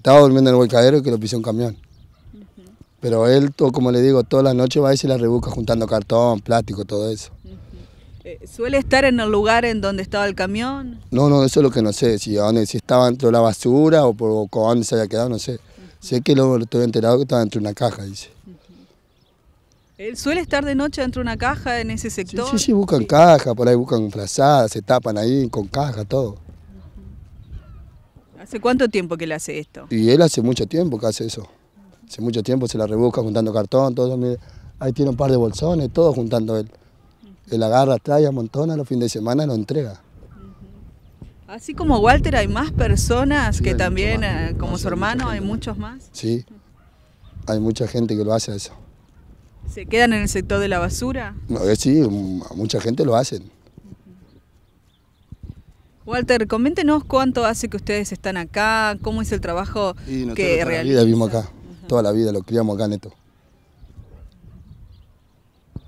estaba durmiendo en el volcadero y que lo pisó un camión. Pero él, como le digo, todas las noches va y se la rebusca juntando cartón, plástico, todo eso. Eh, ¿Suele estar en el lugar en donde estaba el camión? No, no, eso es lo que no sé, si, dónde, si estaba dentro de la basura o por dónde se había quedado, no sé. Sé que luego lo, estoy enterado que estaba dentro de una caja, dice. ¿Él suele estar de noche dentro de una caja en ese sector? Sí, sí, buscan caja, por ahí buscan frazadas, se tapan ahí con caja, todo. ¿Hace cuánto tiempo que él hace esto? Y él hace mucho tiempo que hace eso. Hace mucho tiempo se la rebusca juntando cartón, todo Ahí tiene un par de bolsones, todo juntando él. Él agarra, trae, a amontona, los fines de semana lo entrega. Así como Walter, hay más personas que también, eh, como su hermano, hay muchos más. Sí, hay mucha gente que lo hace eso. ¿Se quedan en el sector de la basura? Eh, sí, mucha gente lo hacen. Walter, coméntenos cuánto hace que ustedes están acá, cómo es el trabajo que toda realizan. Toda la vida vivimos acá, toda la vida lo criamos acá, Neto.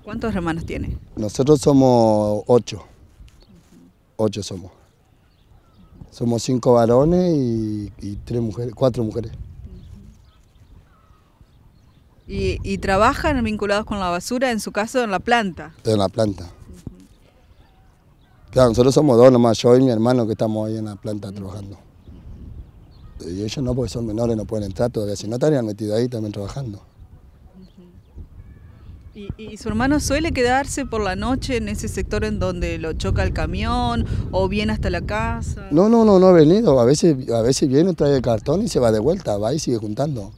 ¿Cuántos hermanos tiene? Nosotros somos ocho, ocho somos. Somos cinco varones y, tres mujeres, cuatro mujeres. ¿Y, trabajan vinculados con la basura, en su caso en la planta? En la planta. Claro, nosotros somos dos nomás, yo y mi hermano que estamos ahí en la planta trabajando. Y ellos no, porque son menores, no pueden entrar todavía, si no estarían metidos ahí también trabajando. ¿Y, su hermano suele quedarse por la noche en ese sector en donde lo choca el camión o viene hasta la casa? No, no, no, no ha venido. A veces, a veces viene, trae el cartón y se va de vuelta, va y sigue juntando.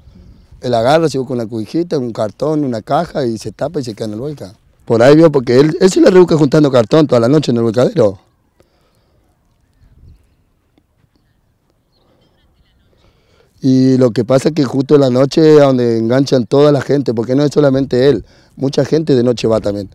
Él agarra, se busca una cujita, un cartón, una caja y se tapa y se queda en el vuelta. Por ahí vio, porque él, él se la rebusca juntando cartón toda la noche en el volcadero. Y lo que pasa es que justo en la noche es donde enganchan toda la gente, porque no es solamente él, mucha gente de noche va también.